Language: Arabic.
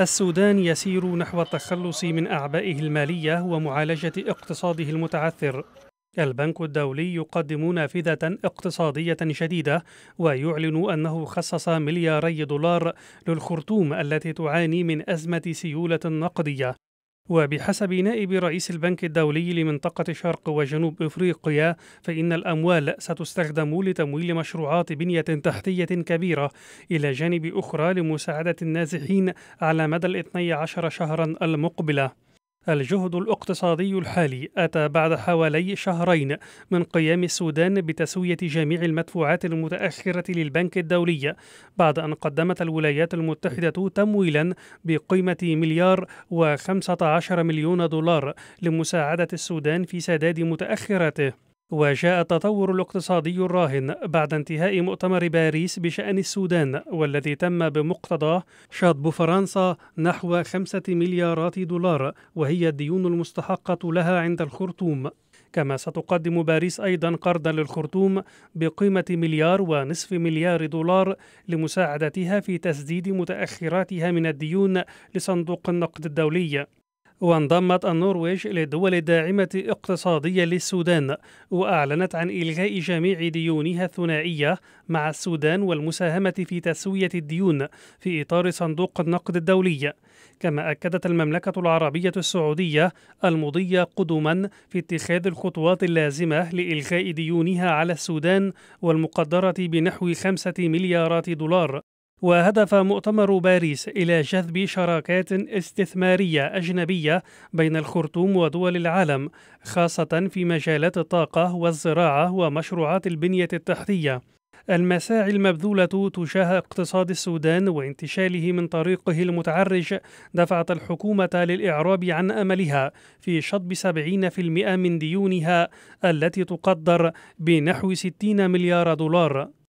السودان يسير نحو التخلص من أعبائه المالية ومعالجة اقتصاده المتعثر البنك الدولي يقدم نافذة اقتصادية جديدة ويعلن أنه خصص ملياري دولار للخرطوم التي تعاني من أزمة سيولة نقدية وبحسب نائب رئيس البنك الدولي لمنطقة شرق وجنوب أفريقيا فإن الأموال ستستخدم لتمويل مشروعات بنية تحتية كبيرة إلى جانب أخرى لمساعدة النازحين على مدى الاثني عشر شهرا المقبلة الجهد الاقتصادي الحالي أتى بعد حوالي شهرين من قيام السودان بتسوية جميع المدفوعات المتأخرة للبنك الدولي بعد أن قدمت الولايات المتحدة تمويلا بقيمة مليار و15 مليون دولار لمساعدة السودان في سداد متأخراته وجاء التطور الاقتصادي الراهن بعد انتهاء مؤتمر باريس بشأن السودان والذي تم بمقتضاه شطب فرنسا نحو خمسة مليارات دولار وهي الديون المستحقة لها عند الخرطوم كما ستقدم باريس أيضا قرضا للخرطوم بقيمة مليار ونصف مليار دولار لمساعدتها في تسديد متأخراتها من الديون لصندوق النقد الدولي وانضمت النرويج للدول الداعمة اقتصاديا للسودان وأعلنت عن إلغاء جميع ديونها الثنائية مع السودان والمساهمة في تسوية الديون في إطار صندوق النقد الدولي كما أكدت المملكة العربية السعودية المضي قدما في اتخاذ الخطوات اللازمة لإلغاء ديونها على السودان والمقدرة بنحو خمسة مليارات دولار وهدف مؤتمر باريس إلى جذب شراكات استثمارية أجنبية بين الخرطوم ودول العالم خاصة في مجالات الطاقة والزراعة ومشروعات البنية التحتية المساعي المبذولة تجاه اقتصاد السودان وانتشاله من طريقه المتعرج دفعت الحكومة للإعراب عن أملها في شطب 70% من ديونها التي تقدر بنحو 60 مليار دولار